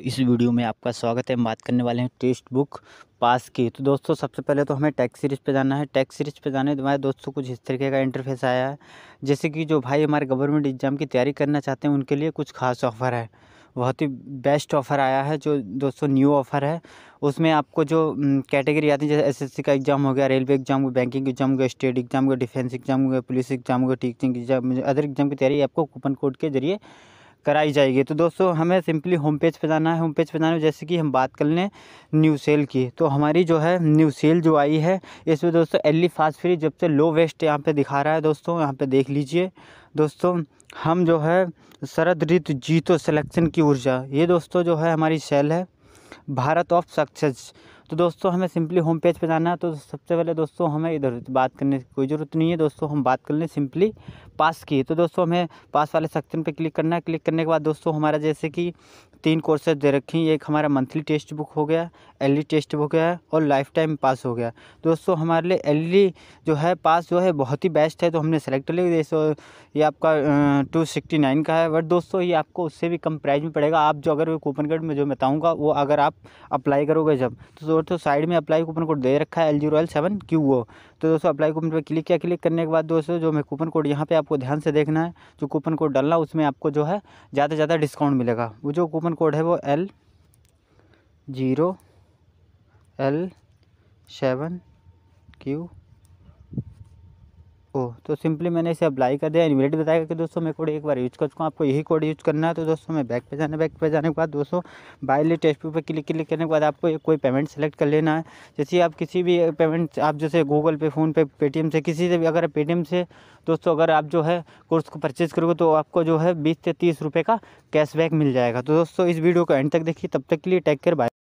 इस वीडियो में आपका स्वागत है हम बात करने वाले हैं टेक्स्ट बुक पास की तो दोस्तों सबसे पहले तो हमें टैक्स सीरीज पे जाना है टैक्स सीरीज पे जाने हमारे दोस्तों कुछ इस तरीके का इंटरफेस आया है जैसे कि जो भाई हमारे गवर्नमेंट एग्ज़ाम की तैयारी करना चाहते हैं उनके लिए कुछ खास ऑफ़र है बहुत ही बेस्ट ऑफ़र आया है जो दोस्तों न्यू ऑफ़र है उसमें आपको जो कैटेगरी आती है जैसे एसएससी का एग्ज़ाम हो गया रेलवे एग्ज़ाम हो गया बैंकिंग एग्ज़ाम हो गया स्टेट एग्ज़ाम हो गया डिफेंस एग्ज़ाम हो गया पुलिस एग्ज़ाम हो गया टीचिंग एग्ज़ाम अदर एग्ज़ाम की तैयारी आपको कूपन कोड के जरिए कराई जाएगी तो दोस्तों हमें सिंपली होम पेज पर जाना है होम पेज पर जाना है जैसे कि हम बात कर लें न्यू सेल की तो हमारी जो है न्यू सेल जो आई है इसमें दोस्तों एली फास्ट फ्री जब से लो वेस्ट यहाँ पे दिखा रहा है दोस्तों यहाँ पे देख लीजिए दोस्तों हम जो है शरद ऋतु जीतो सिलेक्शन की ऊर्जा ये दोस्तों जो है हमारी सेल है भारत ऑफ सक्सेस तो दोस्तों हमें सिंपली होम पेज पे जाना है तो सबसे पहले दोस्तों हमें इधर बात करने की कोई ज़रूरत नहीं है दोस्तों हम बात कर लें सिंपली पास किए तो दोस्तों हमें पास वाले सेक्शन पे क्लिक करना है क्लिक करने के बाद दोस्तों हमारा जैसे कि तीन कोर्सेज दे रखी हैं एक हमारा मंथली टेस्ट बुक हो गया एल टेस्ट बुक है और लाइफ टाइम पास हो गया दोस्तों हमारे लिए एल जो है पास जो है बहुत ही बेस्ट है तो हमने सेलेक्ट लिया जैसे ये आपका टू सिक्सटी नाइन का है बट दोस्तों ये आपको उससे भी कम प्राइस में पड़ेगा आप जो अगर कूपन कोड में जो बताऊँगा वो अगर आप अप्लाई करोगे जब तो दोस्तों साइड में अप्लाई कूपन कोड दे रखा है L zero L seven Q O तो दोस्तों अप्लाई कूपन पर क्लिक किया क्लिक करने के बाद दोस्तों जो मैं कूपन कोड यहाँ पे आपको ध्यान से देखना है जो कूपन कोड डालना उसमें आपको जो है ज़्यादा से ज़्यादा डिस्काउंट मिलेगा वो जो कूपन कोड है वो L zero L seven Q O तो सिंपली मैंने इसे अप्लाई कर दिया इन्वेट बताया कि दोस्तों मैं कोड एक बार यूज़ कर चुका हूँ आपको यही कोड यूज़ करना है तो दोस्तों मैं बैक पे जाना बैक पे जाने के बाद दोस्तों बायली टेस्ट पे क्लिक क्लिक करने के बाद आपको एक कोई पेमेंट सेलेक्ट कर लेना है जैसे आप किसी भी पेमेंट आप जैसे गूगल पे फ़ोनपे पेटीएम से किसी से भी अगर पेटीएम से दोस्तों अगर आप जो है कोर्स को परचेज़ करोगे तो आपको जो है बीस से तीस रुपये का कैशबैक मिल जाएगा तो दोस्तों इस वीडियो को एंड तक देखिए तब तक के लिए टैक केयर बाय